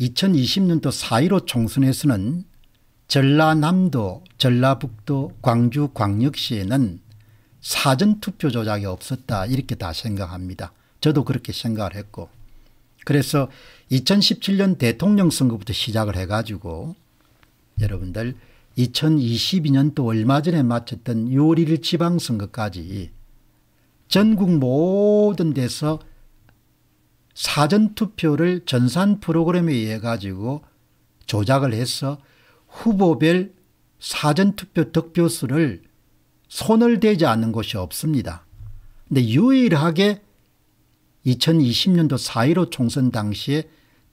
2020년도 4.15 총선에서는 전라남도, 전라북도, 광주, 광역시에는 사전투표 조작이 없었다 이렇게 다 생각합니다. 저도 그렇게 생각을 했고 그래서 2017년 대통령 선거부터 시작을 해가지고 여러분들 2022년도 얼마 전에 마쳤던 6월 1일 지방선거까지 전국 모든 데서 사전투표를 전산 프로그램에 의해 가지고 조작을 해서 후보별 사전투표 득표수를 손을 대지 않는 곳이 없습니다. 근데 유일하게 2020년도 4.15 총선 당시에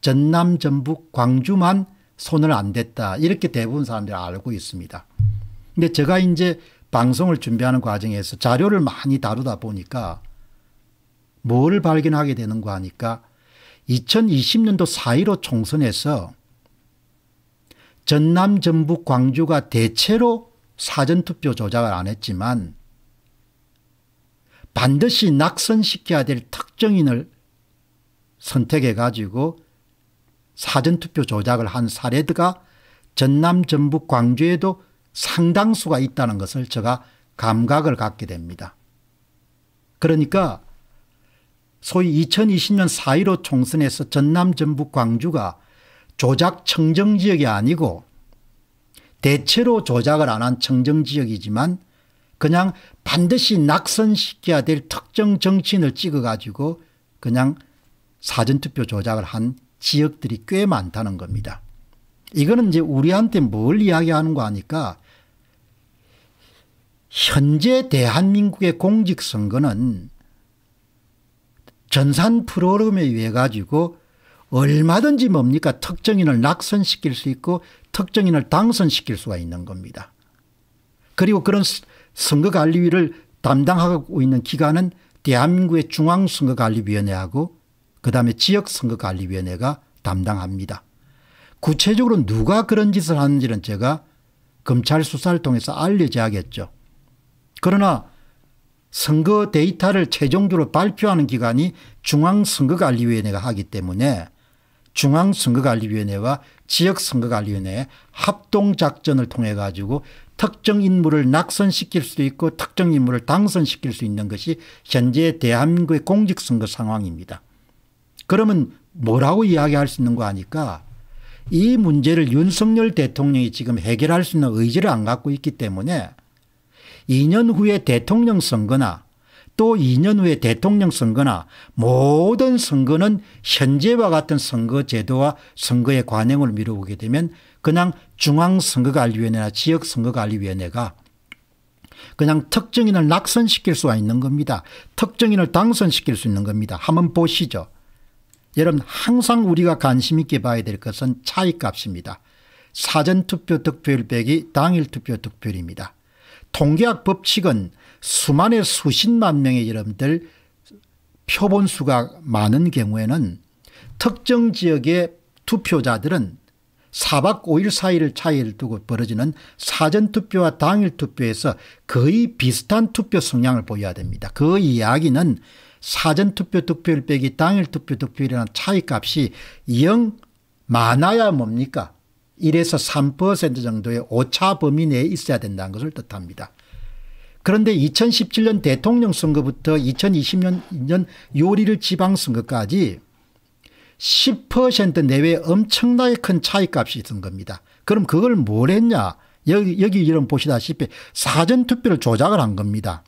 전남, 전북, 광주만 손을 안 댔다. 이렇게 대부분 사람들이 알고 있습니다. 근데 제가 이제 방송을 준비하는 과정에서 자료를 많이 다루다 보니까 뭘 발견하게 되는가 하니까 2020년도 4.15 총선에서 전남, 전북, 광주가 대체로 사전투표 조작을 안 했지만 반드시 낙선시켜야 될 특정인을 선택해 가지고 사전투표 조작을 한 사례가 전남, 전북, 광주에도 상당수가 있다는 것을 제가 감각을 갖게 됩니다. 그러니까 소위 2020년 4.15 총선에서 전남 전북 광주가 조작 청정지역이 아니고 대체로 조작을 안 한 청정지역이지만 그냥 반드시 낙선시켜야 될 특정 정치인을 찍어가지고 그냥 사전투표 조작을 한 지역들이 꽤 많다는 겁니다. 이거는 이제 우리한테 뭘 이야기하는 거 아니까 현재 대한민국의 공직선거는 전산 프로그램에 의해 가지고 얼마든지 뭡니까 특정인을 낙선시킬 수 있고 특정인을 당선시킬 수가 있는 겁니다. 그리고 그런 선거관리위를 담당하고 있는 기관은 대한민국의 중앙선거관리위원회하고 그다음에 지역선거관리위원회가 담당합니다. 구체적으로 누가 그런 짓을 하는지는 제가 검찰 수사를 통해서 알려져야겠죠. 그러나 선거 데이터를 최종적으로 발표하는 기관이 중앙선거관리위원회가 하기 때문에 중앙선거관리위원회와 지역선거관리위원회 합동작전을 통해 가지고 특정 인물을 낙선시킬 수도 있고 특정 인물을 당선시킬 수 있는 것이 현재 대한민국의 공직선거 상황입니다. 그러면 뭐라고 이야기할 수 있는 거 아니까 이 문제를 윤석열 대통령이 지금 해결할 수 있는 의지를 안 갖고 있기 때문에 2년 후에 대통령 선거나 또 2년 후에 대통령 선거나 모든 선거는 현재와 같은 선거 제도와 선거의 관행을 미뤄보게 되면 그냥 중앙선거관리위원회나 지역선거관리위원회가 그냥 특정인을 낙선시킬 수가 있는 겁니다. 특정인을 당선시킬 수 있는 겁니다. 한번 보시죠. 여러분 항상 우리가 관심 있게 봐야 될 것은 차이값입니다. 사전투표 득표율 빼기 당일투표 득표율입니다. 통계학 법칙은 수만의 수십만 명의 여러분들 표본수가 많은 경우에는 특정 지역의 투표자들은 4박 5일 사이를 차이를 두고 벌어지는 사전투표와 당일투표에서 거의 비슷한 투표 성향을 보여야 됩니다. 그 이야기는 사전투표 득표율 빼기 당일투표 득표율이라는 차이값이 영 많아야 뭡니까 1에서 3% 정도의 오차 범위 내에 있어야 된다는 것을 뜻합니다. 그런데 2017년 대통령 선거부터 2020년 요리를 지방선거까지 10% 내외 엄청나게 큰 차이값이 있던 겁니다. 그럼 그걸 뭘 했냐? 여기, 여기 이름 보시다시피 사전투표를 조작을 한 겁니다.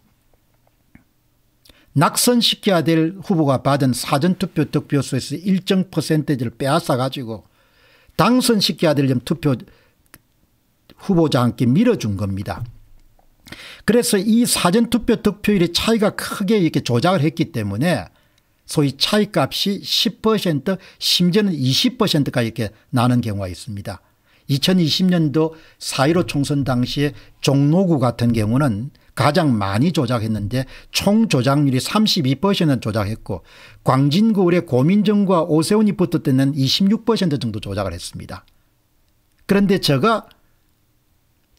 낙선시켜야 될 후보가 받은 사전투표 득표수에서 일정 퍼센테지를 빼앗아 가지고 당선시켜야 되려면 투표 후보자 함께 밀어준 겁니다. 그래서 이 사전투표 득표율의 차이가 크게 이렇게 조작을 했기 때문에 소위 차이값이 10% 심지어는 20%까지 이렇게 나는 경우가 있습니다. 2020년도 4.15 총선 당시에 종로구 같은 경우는 가장 많이 조작했는데 총 조작률이 32%는 조작했고 광진구울의 고민정과 오세훈이 붙을 때는 26% 정도 조작을 했습니다. 그런데 제가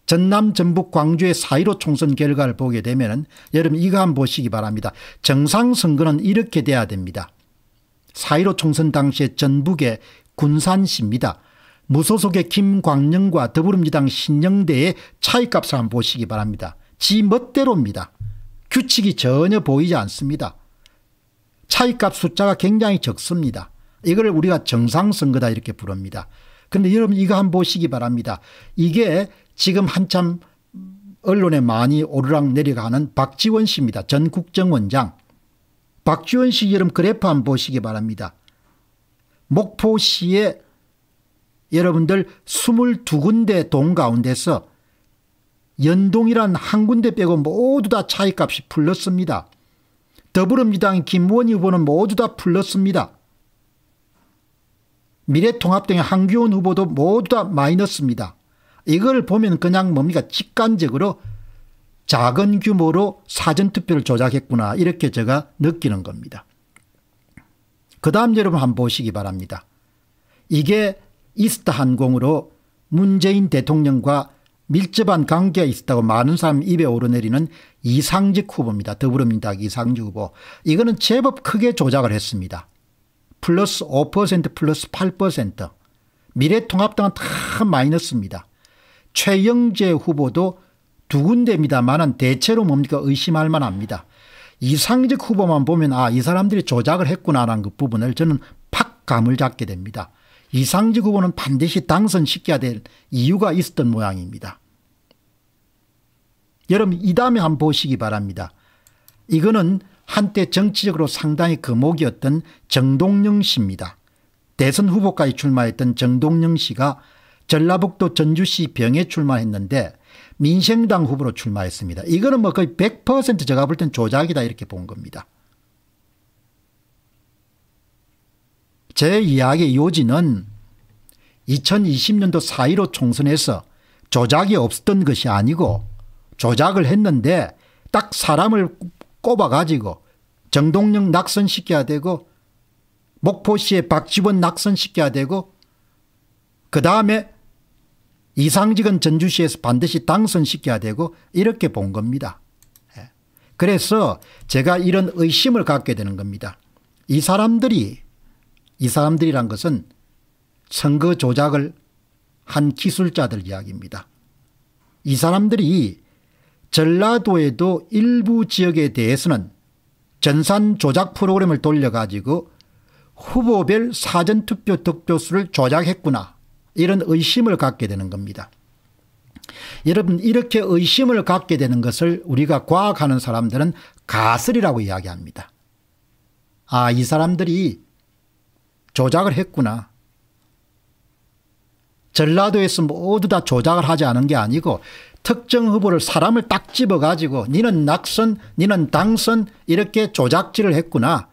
전남 전북 광주의 사1 5 총선 결과를 보게 되면 은 여러분 이거 한번 보시기 바랍니다. 정상선거는 이렇게 돼야 됩니다. 사1 5 총선 당시에 전북의 군산시입니다. 무소속의 김광영과 더불어민주당 신영대의 차이값을 한번 보시기 바랍니다. 지 멋대로입니다. 규칙이 전혀 보이지 않습니다. 차이값 숫자가 굉장히 적습니다. 이걸 우리가 정상선거다 이렇게 부릅니다. 그런데 여러분 이거 한번 보시기 바랍니다. 이게 지금 한참 언론에 많이 오르락 내리락하는 박지원 씨입니다. 전 국정원장. 박지원 씨 여러분 그래프 한번 보시기 바랍니다. 목포시에 여러분들 22군데 동 가운데서 연동이란 한 군데 빼고 모두 다 차이값이 풀렸습니다. 더불어민주당 김무원 후보는 모두 다 풀렸습니다. 미래통합당의 한규원 후보도 모두 다 마이너스입니다. 이걸 보면 그냥 뭡니까 직관적으로 작은 규모로 사전투표를 조작했구나 이렇게 제가 느끼는 겁니다. 그 다음 여러분 한번 보시기 바랍니다. 이게 이스타 항공으로 문재인 대통령과 밀접한 관계가 있었다고 많은 사람 입에 오르내리는 이상직 후보입니다. 더불어민주당 이상직 후보. 이거는 제법 크게 조작을 했습니다. 플러스 5% 플러스 8% 미래통합당은 다 마이너스입니다. 최영재 후보도 두 군데입니다만은 대체로 뭡니까 의심할 만합니다. 이상직 후보만 보면 아 이 사람들이 조작을 했구나라는 그 부분을 저는 팍 감을 잡게 됩니다. 이상직 후보는 반드시 당선시켜야 될 이유가 있었던 모양입니다. 여러분 이 다음에 한번 보시기 바랍니다. 이거는 한때 정치적으로 상당히 거목이었던 그 정동영 씨입니다. 대선 후보까지 출마했던 정동영 씨가 전라북도 전주시 병에 출마했는데 민생당 후보로 출마했습니다. 이거는 뭐 거의 100% 제가 볼 땐 조작이다 이렇게 본 겁니다. 제 이야기의 요지는 2020년도 4.15 총선에서 조작이 없었던 것이 아니고 조작을 했는데 딱 사람을 꼽아가지고 정동영 낙선시켜야 되고 목포시의 박지원 낙선시켜야 되고 그 다음에 이상직은 전주시에서 반드시 당선시켜야 되고 이렇게 본 겁니다. 예. 그래서 제가 이런 의심을 갖게 되는 겁니다. 이 사람들이 이 사람들이란 것은 선거 조작을 한 기술자들 이야기입니다. 이 사람들이 전라도에도 일부 지역에 대해서는 전산 조작 프로그램을 돌려가지고 후보별 사전투표 득표수를 조작했구나 이런 의심을 갖게 되는 겁니다. 여러분 이렇게 의심을 갖게 되는 것을 우리가 과학하는 사람들은 가설이라고 이야기합니다. 아이 사람들이 조작을 했구나. 전라도에서 모두 다 조작을 하지 않은 게 아니고 특정 후보를 사람을 딱 집어가지고 니는 낙선 니는 당선 이렇게 조작질을 했구나.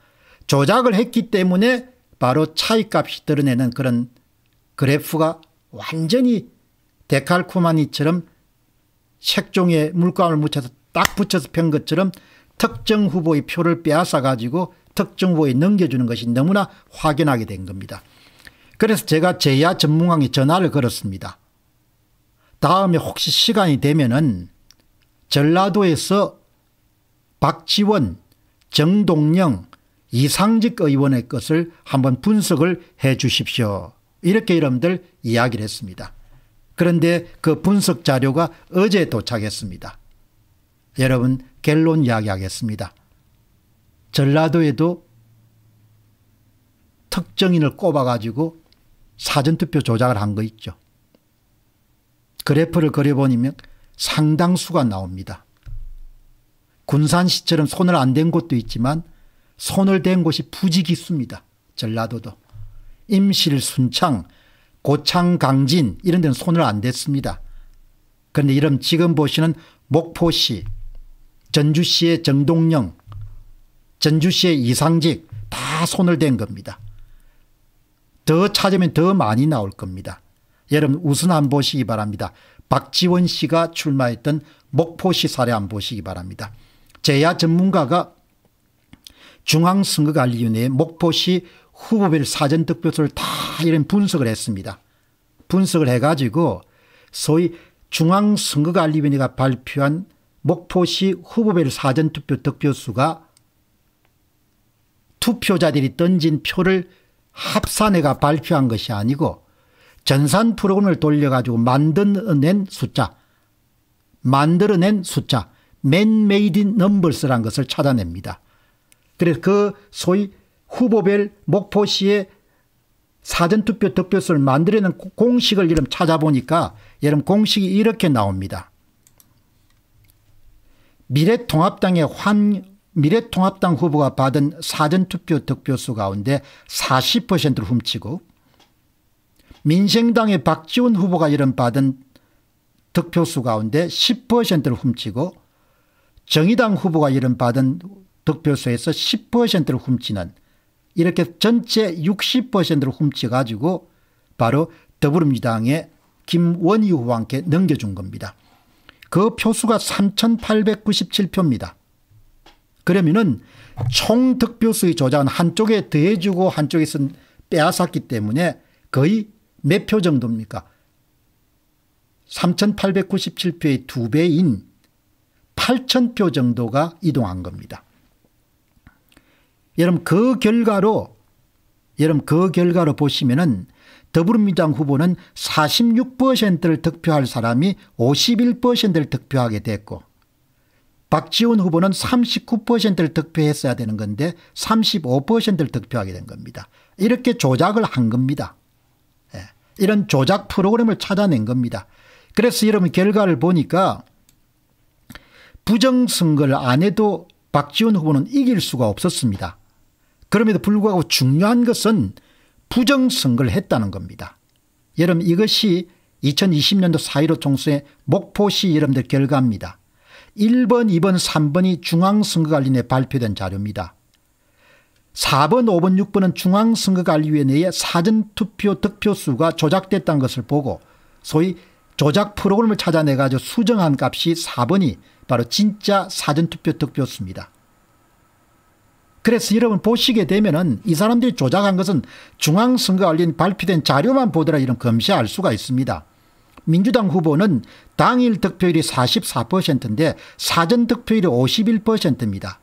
조작을 했기 때문에 바로 차이값이 드러내는 그런 그래프가 완전히 데칼코마니처럼 색종에 물감을 묻혀서 딱 붙여서 편 것처럼 특정 후보의 표를 빼앗아 가지고 특정 부에 넘겨주는 것이 너무나 확연하게 된 겁니다. 그래서 제가 제야 전문왕에 전화를 걸었습니다. 다음에 혹시 시간이 되면은 전라도에서 박지원, 정동영, 이상직 의원의 것을 한번 분석을 해 주십시오. 이렇게 여러분들 이야기를 했습니다. 그런데 그 분석 자료가 어제 도착했습니다. 여러분 결론 이야기하겠습니다. 전라도에도 특정인을 꼽아가지고 사전투표 조작을 한 거 있죠. 그래프를 그려보니면 상당수가 나옵니다. 군산시처럼 손을 안 댄 곳도 있지만 손을 댄 곳이 부지기수입니다. 전라도도. 임실, 순창, 고창, 강진 이런 데는 손을 안 댔습니다. 그런데 이런 지금 보시는 목포시, 전주시의 정동령 전주시의 이상직 다 손을 댄 겁니다. 더 찾으면 더 많이 나올 겁니다. 여러분 우선 안 보시기 바랍니다. 박지원 씨가 출마했던 목포시 사례 안 보시기 바랍니다. 제야 전문가가 중앙선거관리위원회 목포시 후보별 사전득표수를 다 이런 분석을 했습니다. 분석을 해가지고 소위 중앙선거관리위원회가 발표한 목포시 후보별 사전투표 득표수가 투표자들이 던진 표를 합산해가 발표한 것이 아니고 전산 프로그램을 돌려가지고 만들어낸 숫자 만들어낸 숫자 맨메이 m 넘 d 스 n u 란 것을 찾아냅니다. 그래서 그 소위 후보별 목포시의 사전투표 득표수를 만들어낸 공식을 이름 찾아보니까 여러분 공식이 이렇게 나옵니다. 미래통합당의 환 미래통합당 후보가 받은 사전투표 득표수 가운데 40%를 훔치고 민생당의 박지원 후보가 이런 받은 득표수 가운데 10%를 훔치고 정의당 후보가 이런 받은 득표수에서 10%를 훔치는 이렇게 전체 60%를 훔쳐가지고 바로 더불어민주당의 김원희 후보와 함께 넘겨준 겁니다. 그 표수가 3897표입니다. 그러면은 총 득표수의 조작은 한쪽에 더해주고 한쪽에서 빼앗았기 때문에 거의 몇 표 정도입니까? 3,897표의 두배인 8,000표 정도가 이동한 겁니다. 여러분 그 결과로 여러분 그 결과로 보시면은 더불어민주당 후보는 46%를 득표할 사람이 51%를 득표하게 됐고 박지원 후보는 39%를 득표했어야 되는 건데 35%를 득표하게 된 겁니다. 이렇게 조작을 한 겁니다. 예. 이런 조작 프로그램을 찾아낸 겁니다. 그래서 여러분 결과를 보니까 부정선거를 안 해도 박지원 후보는 이길 수가 없었습니다. 그럼에도 불구하고 중요한 것은 부정선거를 했다는 겁니다. 여러분 이것이 2020년도 4.15 총선의 목포시 여러분들 결과입니다. 1번, 2번, 3번이 중앙선거관리위원회 발표된 자료입니다. 4번, 5번, 6번은 중앙선거관리위원회의 사전투표 득표수가 조작됐다는 것을 보고 소위 조작 프로그램을 찾아내가지고 수정한 값이 4번이 바로 진짜 사전투표 득표수입니다. 그래서 여러분 보시게 되면은 이 사람들이 조작한 것은 중앙선거관리인 발표된 자료만 보더라 이런 검시할 수가 있습니다. 민주당 후보는 당일 득표율이 44%인데 사전 득표율이 51%입니다.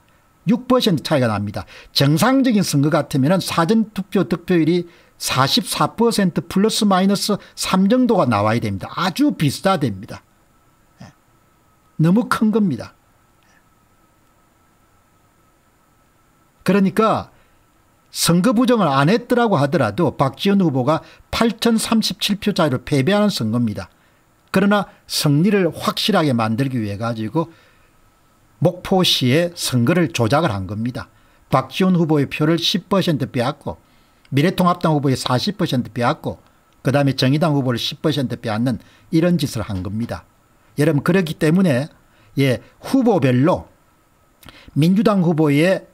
6% 차이가 납니다. 정상적인 선거 같으면 사전 투표 득표율이 44% 플러스 마이너스 3 정도가 나와야 됩니다. 아주 비슷하답니다. 예. 너무 큰 겁니다. 그러니까 선거 부정을 안 했더라고 하더라도 박지원 후보가 8,037표차로 이 패배하는 선거입니다. 그러나 승리를 확실하게 만들기 위해 가지고 목포시의 선거를 조작을 한 겁니다. 박지원 후보의 표를 10% 빼앗고 미래통합당 후보의 40% 빼앗고 그 다음에 정의당 후보를 10% 빼앗는 이런 짓을 한 겁니다. 여러분 그렇기 때문에 예 후보별로 민주당 후보의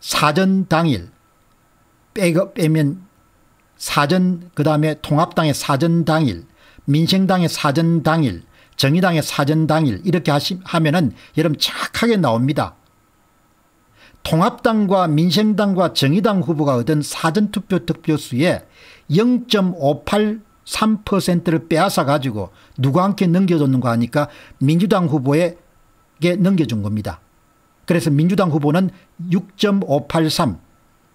사전 당일 빼, 빼면 사전 그 다음에 통합당의 사전 당일 민생당의 사전 당일 정의당의 사전 당일 이렇게 하시, 면은 여러분 착하게 나옵니다. 통합당과 민생당과 정의당 후보가 얻은 사전투표 득표수에 0.583%를 빼앗아 가지고 누가 함께 넘겨줬는가 하니까 민주당 후보에게 넘겨준 겁니다. 그래서 민주당 후보는 6.583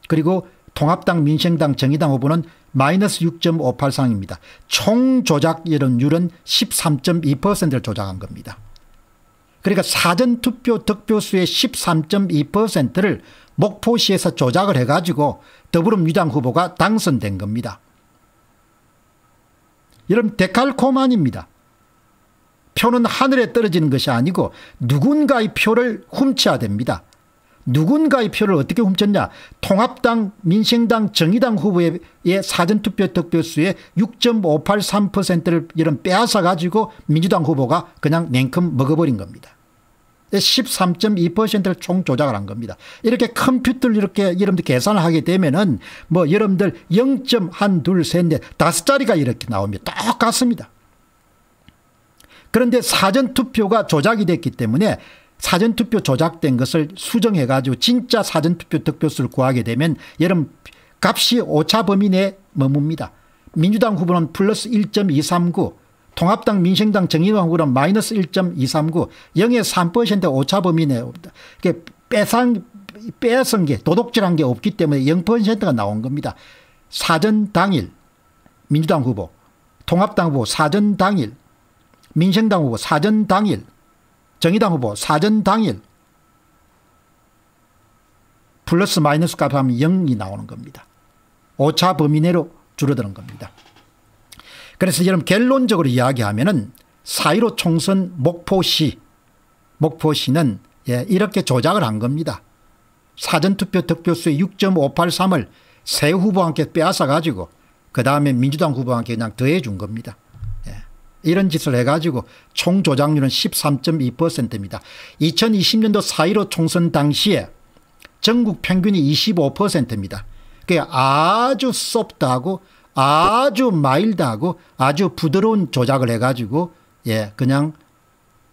그리고 통합당 민생당 정의당 후보는 마이너스 6.583입니다. 총 조작률은 13.2%를 조작한 겁니다. 그러니까 사전투표 득표수의 13.2%를 목포시에서 조작을 해가지고 더불어민주당 후보가 당선된 겁니다. 여러분 데칼코만입니다. 표는 하늘에 떨어지는 것이 아니고 누군가의 표를 훔쳐야 됩니다. 누군가의 표를 어떻게 훔쳤냐. 통합당, 민생당, 정의당 후보의 사전투표 득표수의 6.583%를 이런 빼앗아 가지고 민주당 후보가 그냥 냉큼 먹어버린 겁니다. 13.2%를 예, 총 조작을 한 겁니다. 이렇게 컴퓨터를 이렇게 여러분들 계산을 하게 되면은 뭐 여러분들 0.1, 2, 3, 4, 다섯 자리가 이렇게 나옵니다. 똑같습니다. 그런데 사전투표가 조작이 됐기 때문에 사전투표 조작된 것을 수정해 가지고 진짜 사전투표 득표수를 구하게 되면 여름 값이 오차 범위 내에 머뭅니다. 민주당 후보는 플러스 1.239 통합당 민생당 정의당 후보는 마이너스 1.239 0의 3% 오차 범위 내에 그러니까 빼상, 빼앗은 게도덕질한게 없기 때문에 0%가 나온 겁니다. 사전 당일 민주당 후보 통합당 후보 사전 당일 민생당 후보 사전 당일 정의당 후보 사전 당일 플러스 마이너스 값 하면 0이 나오는 겁니다. 오차 범위 내로 줄어드는 겁니다. 그래서 여러분 결론적으로 이야기하면은 사이로 총선 목포시 목포시는 예, 이렇게 조작을 한 겁니다. 사전투표 득표수의 6.583을 새후보와 함께 빼앗아 가지고 그 다음에 민주당 후보와 함께 그냥 더해 준 겁니다. 이런 짓을 해가지고 총 조작률은 13.2%입니다. 2020년도 4.15 총선 당시에 전국 평균이 25%입니다. 그게 아주 소프트하고 아주 마일드하고 아주 부드러운 조작을 해가지고 예 그냥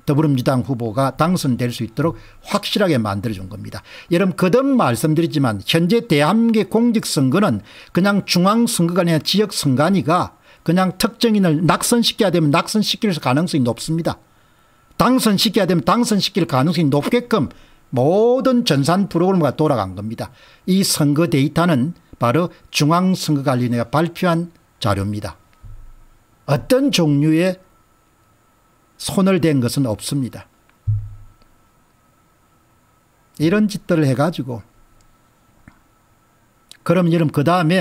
더불어민주당 후보가 당선될 수 있도록 확실하게 만들어준 겁니다. 여러분 거듭 말씀드리지만 현재 대한민국의 공직선거는 그냥 중앙선거관아니 지역선거니까 그냥 특정인을 낙선시켜야 되면 낙선시킬 가능성이 높습니다. 당선시켜야 되면 당선시킬 가능성이 높게끔 모든 전산 프로그램과 돌아간 겁니다. 이 선거 데이터는 바로 중앙선거관리위원회가 발표한 자료입니다. 어떤 종류의 손을 댄 것은 없습니다. 이런 짓들을 해가지고 그럼 여러분 그 다음에